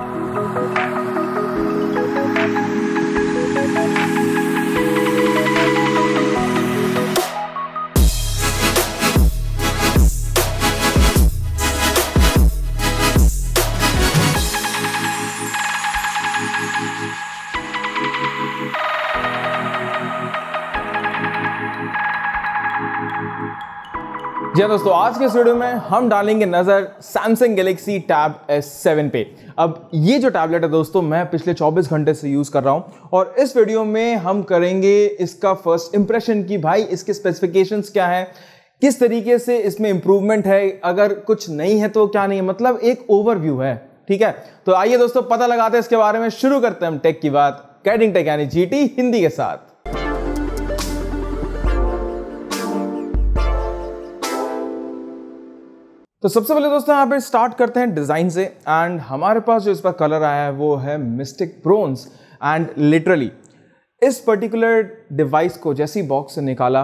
Thank you. जी हाँ दोस्तों आज के वीडियो में हम डालेंगे नज़र सैमसंग गैलेक्सी टैब S7 पे अब ये जो टैबलेट है दोस्तों मैं पिछले 24 घंटे से यूज़ कर रहा हूँ और इस वीडियो में हम करेंगे इसका फर्स्ट इम्प्रेशन कि भाई इसके स्पेसिफिकेशंस क्या है किस तरीके से इसमें इम्प्रूवमेंट है अगर कुछ नहीं है तो क्या नहीं है मतलब एक ओवरव्यू है ठीक है तो आइए दोस्तों पता लगाते हैं इसके बारे में शुरू करते हैं हम टेक की बात कैडिंग टेक यानी जी हिंदी के साथ तो सबसे पहले दोस्तों यहाँ पे स्टार्ट करते हैं डिज़ाइन से एंड हमारे पास जो इस पर कलर आया है वो है मिस्टिक ब्रोन्स एंड लिटरली इस पर्टिकुलर डिवाइस को जैसी बॉक्स से निकाला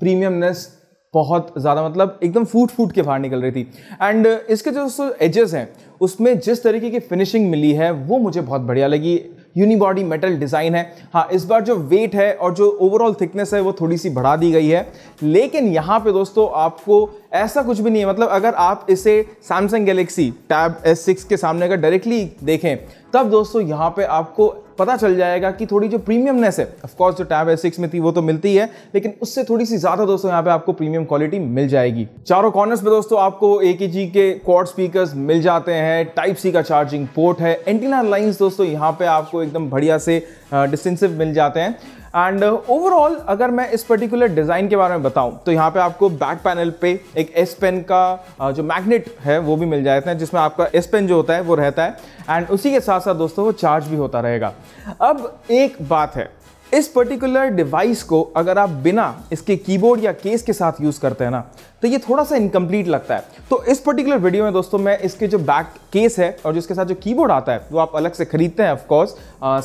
प्रीमियमनेस बहुत ज़्यादा मतलब एकदम फूट फूट के बाहर निकल रही थी एंड इसके जो एजेस हैं उसमें जिस तरीके की फिनिशिंग मिली है वो मुझे बहुत बढ़िया लगी यूनिबॉडी मेटल डिज़ाइन है हाँ इस बार जो वेट है और जो ओवरऑल थिकनेस है वो थोड़ी सी बढ़ा दी गई है लेकिन यहाँ पे दोस्तों आपको ऐसा कुछ भी नहीं है मतलब अगर आप इसे सैमसंग गैलेक्सी टैब एस के सामने अगर डायरेक्टली देखें तब दोस्तों यहाँ पे आपको पता चल जाएगा कि थोड़ी जो प्रीमियमनेस है ऑफकोर्स जो टैब S6 में थी वो तो मिलती है लेकिन उससे थोड़ी सी ज़्यादा दोस्तों यहाँ पे आपको प्रीमियम क्वालिटी मिल जाएगी चारों कॉर्नर्स पे दोस्तों आपको ए के क्वाड स्पीकर मिल जाते हैं टाइप सी का चार्जिंग पोर्ट है एंटीना लाइन्स दोस्तों यहाँ पे आपको एकदम बढ़िया से डिस्टेंसिव मिल जाते हैं एंड ओवरऑल uh, अगर मैं इस पर्टिकुलर डिज़ाइन के बारे में बताऊं तो यहाँ पे आपको बैक पैनल पे एक एस पेन का uh, जो मैग्नेट है वो भी मिल जाता है जिसमें आपका एस पेन जो होता है वो रहता है एंड उसी के साथ साथ दोस्तों वो चार्ज भी होता रहेगा अब एक बात है इस पर्टिकुलर डिवाइस को अगर आप बिना इसके कीबोर्ड या केस के साथ यूज़ करते हैं ना तो ये थोड़ा सा इनकम्प्लीट लगता है तो इस पर्टिकुलर वीडियो में दोस्तों मैं इसके जो बैक केस है और जिसके साथ जो कीबोर्ड आता है वो आप अलग से खरीदते हैं ऑफकोर्स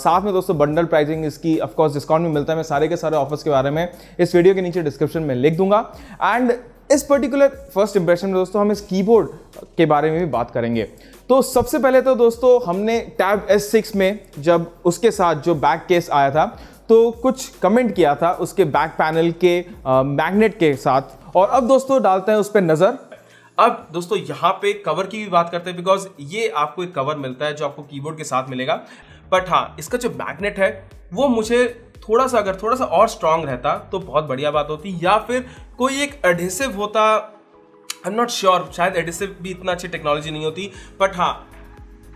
साथ में दोस्तों बंडल प्राइसिंग इसकी ऑफकोर्स डिस्काउंट भी मिलता है मैं सारे के सारे ऑफर्स के बारे में इस वीडियो के नीचे डिस्क्रिप्शन में लिख दूंगा एंड इस पर्टिकुलर फर्स्ट इंप्रेशन में दोस्तों हम इस कीबोर्ड के बारे में भी बात करेंगे तो सबसे पहले तो दोस्तों हमने टैब S6 में जब उसके साथ जो बैक केस आया था तो कुछ कमेंट किया था उसके बैक पैनल के मैग्नेट के साथ और अब दोस्तों डालते हैं उस पर नज़र अब दोस्तों यहाँ पे कवर की भी बात करते हैं बिकॉज ये आपको एक कवर मिलता है जो आपको कीबोर्ड के साथ मिलेगा बट हाँ इसका जो मैग्नेट है वो मुझे थोड़ा सा अगर थोड़ा सा और स्ट्रांग रहता तो बहुत बढ़िया बात होती या फिर कोई एक एडहेसिव होता आई एम नॉट श्योर शायद एडिसिव भी इतना अच्छी टेक्नोलॉजी नहीं होती बट हाँ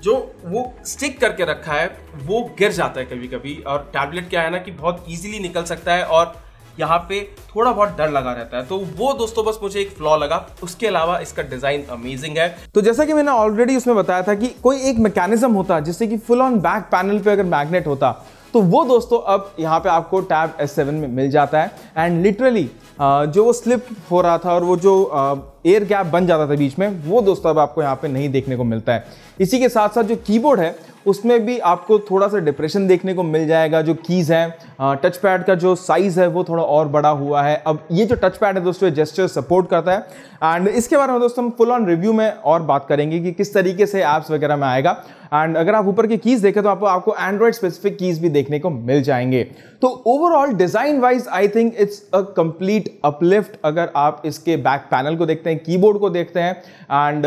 जो वो स्टिक करके रखा है वो गिर जाता है कभी कभी और टैबलेट क्या है ना कि बहुत ईजिली निकल सकता है और यहाँ पे थोड़ा बहुत डर लगा रहता है तो वो दोस्तों बस मुझे एक फ्लॉ लगा उसके अलावा इसका डिजाइन अमेजिंग है तो जैसा कि मैंने ऑलरेडी उसमें बताया था कि कोई एक मैकेनिज्म होता जिससे कि फुल ऑन बैक पैनल पे अगर मैग्नेट होता तो वो दोस्तों अब यहाँ पे आपको टैब S7 में मिल जाता है एंड लिटरली जो वो स्लिप हो रहा था और वो जो एयर गैप बन जाता था बीच में वो दोस्तों अब आपको यहाँ पे नहीं देखने को मिलता है इसी के साथ साथ जो कीबोर्ड है उसमें भी आपको थोड़ा सा डिप्रेशन देखने को मिल जाएगा जो कीज़ हैं टच पैड का जो साइज़ है वो थोड़ा और बड़ा हुआ है अब ये जो टच पैड है दोस्तों जेस्टर सपोर्ट करता है एंड इसके बारे में दोस्तों हम फुल ऑन रिव्यू में और बात करेंगे कि किस तरीके से ऐप्स वगैरह में आएगा एंड अगर आप ऊपर की कीज़ देखें तो आपको आपको एंड्रॉयड स्पेसिफिक कीज़ भी देखने को मिल जाएंगे तो overall design wise I think it's a complete uplift अगर आप इसके बैक पैनल को देखते हैं कीबोर्ड को देखते हैं एंड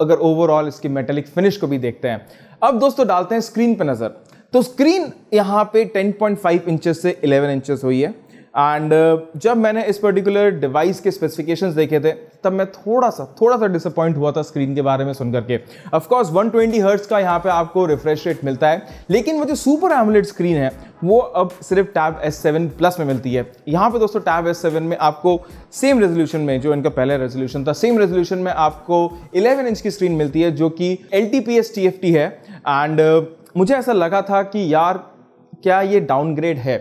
अगर ओवरऑल इसकी मेटेलिक फिनिश को भी देखते हैं अब दोस्तों डालते हैं स्क्रीन पे नज़र तो स्क्रीन यहाँ पे 10.5 इंचेस से 11 इंचेस हुई है एंड uh, जब मैंने इस पर्टिकुलर डिवाइस के स्पेसिफिकेशंस देखे थे तब मैं थोड़ा सा थोड़ा सा डिसअपॉइंट हुआ था स्क्रीन के बारे में सुन करके ऑफकोर्स 120 ट्वेंटी हर्ट्स का यहाँ पे आपको रिफ्रेश रेट मिलता है लेकिन वो जो सुपर एमुलेट स्क्रीन है वो अब सिर्फ टैब S7 प्लस में मिलती है यहाँ पे दोस्तों टैब S7 में आपको सेम रेजोल्यूशन में जो इनका पहला रेजोल्यूशन था सेम रेजोल्यूशन में आपको 11 इंच की स्क्रीन मिलती है जो कि एल टी है एंड uh, मुझे ऐसा लगा था कि यार क्या ये डाउनग्रेड है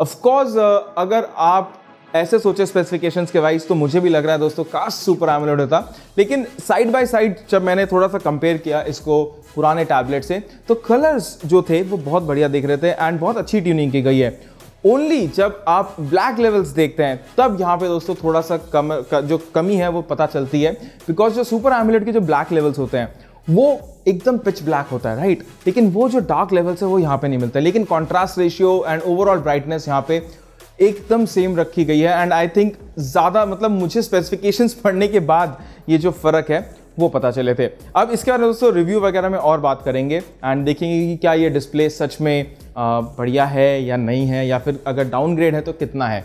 ऑफकोर्स uh, अगर आप ऐसे सोचे स्पेसिफिकेशंस के वाइज तो मुझे भी लग रहा है दोस्तों काश सुपर एमोलेड होता लेकिन साइड बाय साइड जब मैंने थोड़ा सा कंपेयर किया इसको पुराने टैबलेट से तो कलर्स जो थे वो बहुत बढ़िया दिख रहे थे एंड बहुत अच्छी ट्यूनिंग की गई है ओनली जब आप ब्लैक लेवल्स देखते हैं तब यहाँ पे दोस्तों थोड़ा सा कम जो कमी है वो पता चलती है बिकॉज जो सुपर एमुलेट के जो ब्लैक लेवल्स होते हैं वो एकदम पिच ब्लैक होता है राइट लेकिन वो जो डार्क लेवल्स है वो यहाँ पे नहीं मिलता लेकिन contrast ratio and overall brightness यहाँ पे एकदम सेम रखी गई है एंड आई थिंक ज़्यादा मतलब मुझे स्पेसिफिकेशंस पढ़ने के बाद ये जो फ़र्क है वो पता चले थे अब इसके बाद दोस्तों रिव्यू वगैरह में और बात करेंगे एंड देखेंगे कि क्या ये डिस्प्ले सच में बढ़िया है या नहीं है या फिर अगर डाउनग्रेड है तो कितना है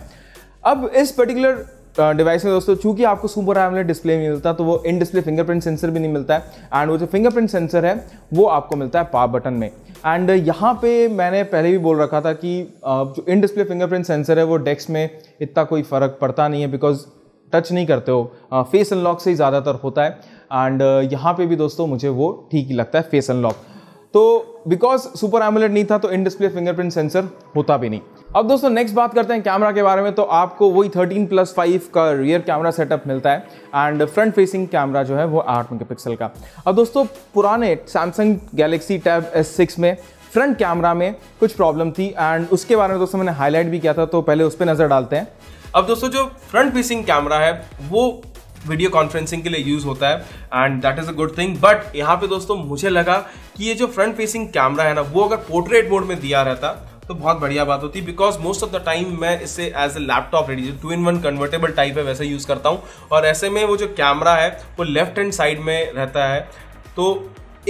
अब इस पर्टिकुलर डिवाइस में दोस्तों चूंकि आपको सुपर एमलेट डिस्प्ले नहीं मिलता तो वो इन डिस्प्ले फिंगरप्रिंट सेंसर भी नहीं मिलता है एंड वो जो फिंगरप्रिंट सेंसर है वो आपको मिलता है पावर बटन में एंड यहाँ पे मैंने पहले भी बोल रखा था कि जो इन डिस्प्ले फिंगरप्रिंट सेंसर है वो डेस्क में इतना कोई फ़र्क पड़ता नहीं है बिकॉज टच नहीं करते हो फेस अनलॉक से ही ज़्यादातर होता है एंड यहाँ पे भी दोस्तों मुझे वो ठीक ही लगता है फेस अनलॉक तो बिकॉज सुपर एमुलेट नहीं था तो इन डिस्प्ले फिंगरप्रिंट सेंसर होता भी नहीं अब दोस्तों नेक्स्ट बात करते हैं कैमरा के बारे में तो आपको वही 13 प्लस फाइव का रियर कैमरा सेटअप मिलता है एंड फ्रंट फेसिंग कैमरा जो है वो आठ मेगापिक्सल का अब दोस्तों पुराने सैमसंग गैलेक्सी टैब S6 में फ्रंट कैमरा में कुछ प्रॉब्लम थी एंड उसके बारे में दोस्तों मैंने हाईलाइट भी किया था तो पहले उस पर नज़र डालते हैं अब दोस्तों जो फ्रंट फेसिंग कैमरा है वो वीडियो कॉन्फ्रेंसिंग के लिए यूज़ होता है and that is a good thing but यहाँ पे दोस्तों मुझे लगा कि ये जो फ्रंट फेसिंग कैमरा है ना वो अगर पोर्ट्रेट मोड में दिया रहता तो बहुत बढ़िया बात होती है because most of the time मैं इसे एज ए लैपटॉप रेडी जो two in one convertible type है वैसे यूज़ करता हूँ और ऐसे में वो जो कैमरा है वो लेफ्ट हैंड साइड में रहता है तो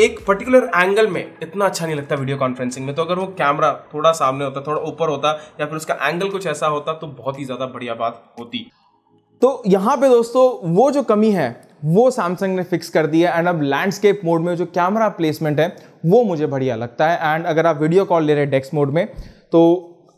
एक पर्टिकुलर एंगल में इतना अच्छा नहीं लगता वीडियो कॉन्फ्रेंसिंग में तो अगर वो कैमरा थोड़ा सामने होता थोड़ा ऊपर होता या फिर उसका एंगल कुछ ऐसा होता तो बहुत ही ज़्यादा बढ़िया बात होती तो यहाँ पे दोस्तों वो जो कमी है वो सैमसंग ने फिक्स कर दिया एंड अब लैंडस्केप मोड में जो कैमरा प्लेसमेंट है वो मुझे बढ़िया लगता है एंड अगर आप वीडियो कॉल ले रहे हैं डेस्क मोड में तो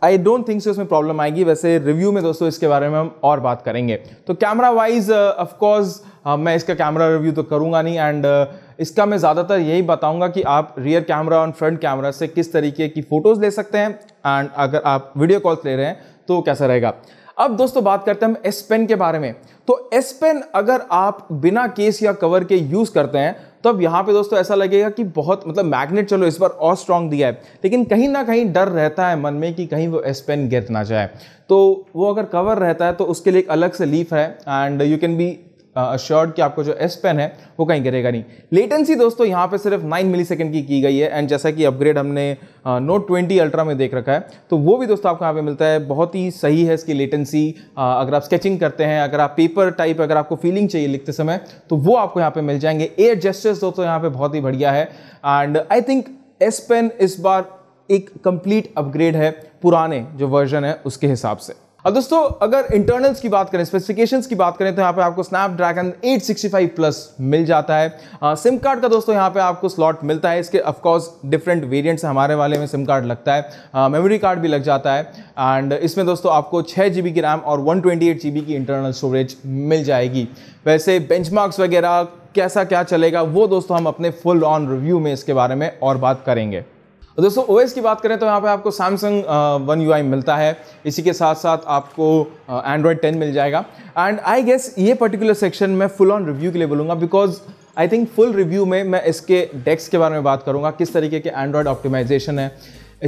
आई डोंट थिंक सो इसमें प्रॉब्लम आएगी वैसे रिव्यू में दोस्तों इसके बारे में हम और बात करेंगे तो कैमरा वाइज ऑफकोर्स मैं इसका कैमरा रिव्यू तो करूँगा नहीं एंड uh, इसका मैं ज़्यादातर यही बताऊँगा कि आप रियर कैमरा और फ्रंट कैमरा से किस तरीके की फ़ोटोज़ ले सकते हैं एंड अगर आप वीडियो कॉल्स ले रहे हैं तो कैसा रहेगा अब दोस्तों बात करते हैं हम एस पेन के बारे में तो एस पेन अगर आप बिना केस या कवर के यूज़ करते हैं तो अब यहाँ पे दोस्तों ऐसा लगेगा कि बहुत मतलब मैग्नेट चलो इस बार और स्ट्रांग दिया है लेकिन कहीं ना कहीं डर रहता है मन में कि कहीं वो एस पेन गिर ना जाए तो वो अगर कवर रहता है तो उसके लिए एक अलग से लीफ है and you can be assured कि आपको जो एस पेन है वो कहीं गिरेगा नहीं लेटेंसी दोस्तों यहाँ पे सिर्फ 9 मिली सेकेंड की की गई है एंड जैसा कि अपग्रेड हमने नोट ट्वेंटी अल्ट्रा में देख रखा है तो वो भी दोस्तों आपको यहाँ पे मिलता है बहुत ही सही है इसकी लेटेंसी uh, अगर आप स्केचिंग करते हैं अगर आप पेपर टाइप अगर आपको फीलिंग चाहिए लिखते समय तो वो आपको यहाँ पर मिल जाएंगे एयर जेस्टर्स दोस्तों यहाँ पर बहुत ही बढ़िया है and I think S pen इस बार एक कंप्लीट अपग्रेड है पुराने जो वर्जन है उसके हिसाब से अब दोस्तों अगर इंटरनल्स की बात करें स्पेसिफिकेशंस की बात करें तो यहाँ पे आपको स्नैपड्रैगन 865 प्लस मिल जाता है सिम कार्ड का दोस्तों यहाँ पे आपको स्लॉट मिलता है इसके ऑफकोर्स डिफरेंट वेरिएंट्स हमारे वाले में सिम कार्ड लगता है मेमोरी कार्ड भी लग जाता है एंड इसमें दोस्तों आपको छः जी की रैम और वन की इंटरनल स्टोरेज मिल जाएगी वैसे बेंच वगैरह कैसा क्या चलेगा वो दोस्तों हम अपने फुल ऑन रिव्यू में इसके बारे में और बात करेंगे तो दोस्तों ओएस की बात करें तो यहाँ पे आपको सैमसंग वन यू मिलता है इसी के साथ साथ आपको एंड्रॉयड uh, टेन मिल जाएगा एंड आई गेस ये पर्टिकुलर सेक्शन मैं फुल ऑन रिव्यू के लिए बोलूँगा because I think full review में मैं इसके डेक्स के बारे में बात करूँगा किस तरीके के एंड्रॉयड ऑप्टिमाइजेशन है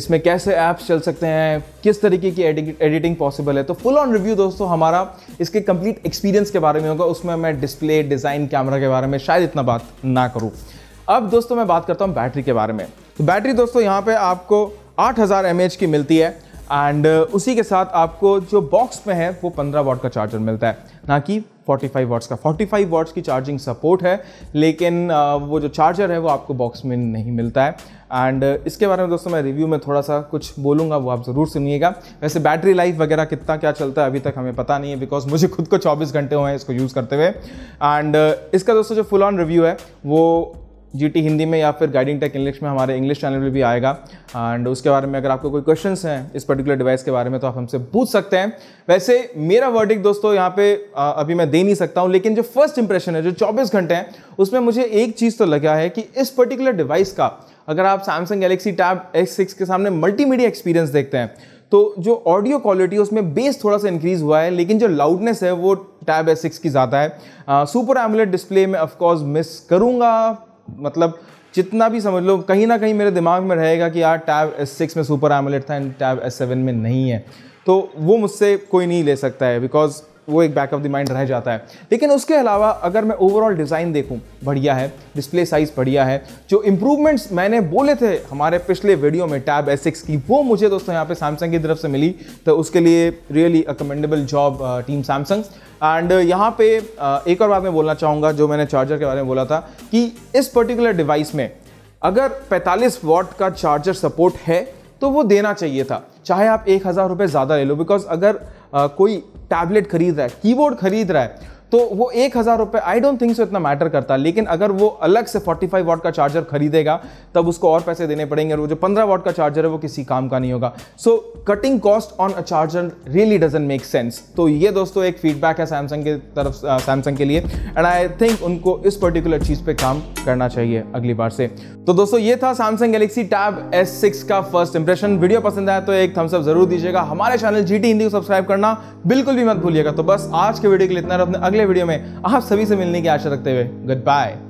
इसमें कैसे ऐप्स चल सकते हैं किस तरीके की एडिटिंग पॉसिबल है तो फुल ऑन रिव्यू दोस्तों हमारा इसके कंप्लीट एक्सपीरियंस के बारे में होगा उसमें मैं डिस्प्ले डिज़ाइन कैमरा के बारे में शायद इतना बात ना करूँ अब दोस्तों मैं बात करता हूँ बैटरी के बारे में तो बैटरी दोस्तों यहाँ पे आपको 8000 हज़ार की मिलती है एंड uh, उसी के साथ आपको जो बॉक्स में है वो 15 वाट का चार्जर मिलता है ना कि 45 वाट्स का 45 वाट्स की चार्जिंग सपोर्ट है लेकिन uh, वो जो चार्जर है वो आपको बॉक्स में नहीं मिलता है एंड uh, इसके बारे में दोस्तों मैं रिव्यू में थोड़ा सा कुछ बोलूँगा वो आप ज़रूर सुनिएगा वैसे बैटरी लाइफ वगैरह कितना क्या चलता है अभी तक हमें पता नहीं है बिकॉज मुझे खुद को 24 घंटे हुए हैं इसको यूज़ करते हुए एंड इसका दोस्तों जो फुल ऑन रिव्यू है वो जी हिंदी में या फिर गाइडिंग टेक इंग्लिश में हमारे इंग्लिश चैनल पर भी आएगा एंड उसके बारे में अगर आपको कोई क्वेश्चन हैं इस पर्टिकुलर डिवाइस के बारे में तो आप हमसे पूछ सकते हैं वैसे मेरा वर्डिक दोस्तों यहाँ पे अभी मैं दे नहीं सकता हूँ लेकिन जो फर्स्ट इंप्रेशन है जो चौबीस घंटे हैं उसमें मुझे एक चीज़ तो लगा है कि इस पर्टिकुलर डिवाइस का अगर आप सैमसंग गैलेक्सी टैब सिक्स के सामने मल्टीमीडिया एक्सपीरियंस देखते हैं तो जो ऑडियो क्वालिटी है उसमें बेस थोड़ा सा इंक्रीज हुआ है लेकिन जो लाउडनेस है वो टैब सिक्स की ज़्यादा है सुपर एमुलेट डिस्प्ले में ऑफकोर्स मिस करूँगा मतलब जितना भी समझ लो कहीं ना कहीं मेरे दिमाग में रहेगा कि यार टैब एस सिक्स में सुपर एमोलेट था एंड टैब एस सेवन में नहीं है तो वो मुझसे कोई नहीं ले सकता है बिकॉज वो एक बैक ऑफ द माइंड रह जाता है लेकिन उसके अलावा अगर मैं ओवरऑल डिज़ाइन देखूँ बढ़िया है डिस्प्ले साइज़ बढ़िया है जो इंप्रूवमेंट्स मैंने बोले थे हमारे पिछले वीडियो में टैब एस की वो मुझे दोस्तों यहाँ पे सैमसंग की तरफ से मिली तो उसके लिए really a commendable job team Samsung and यहाँ पे uh, एक और बात मैं बोलना चाहूँगा जो मैंने चार्जर के बारे में बोला था कि इस पर्टिकुलर डिवाइस में अगर 45 वॉट का चार्जर सपोर्ट है तो वो देना चाहिए था चाहे आप एक हज़ार रुपये ज़्यादा ले लो बिकॉज अगर कोई टैबलेट खरीद रहा है कीबोर्ड खरीद रहा है तो वो एक हज़ार रुपये आई डोंट थिंक सो इतना मैटर करता लेकिन अगर वो अलग से 45 फाइव वॉट का चार्जर खरीदेगा तब उसको और पैसे देने पड़ेंगे और वो जो 15 वॉट का चार्जर है वो किसी काम का नहीं होगा so cutting cost on a charger really doesn't make sense तो ये दोस्तों एक फीडबैक है सैमसंग के तरफ सैमसंग के लिए एंड आई थिंक उनको इस पर्टिकुलर चीज़ पर काम करना चाहिए अगली बार से तो दोस्तों ये था Samsung Galaxy tab S six का फर्स्ट इंप्रेशन वीडियो पसंद आया तो एक थम्सअप जरूर दीजिएगा हमारे चैनल जी टी हिंदी को सब्सक्राइब करना बिल्कुल भी मत भूलिएगा तो बस आज के वीडियो के लिए इतना अपने अगले वीडियो में आप सभी से मिलने की आशा रखते हुए गुड बाय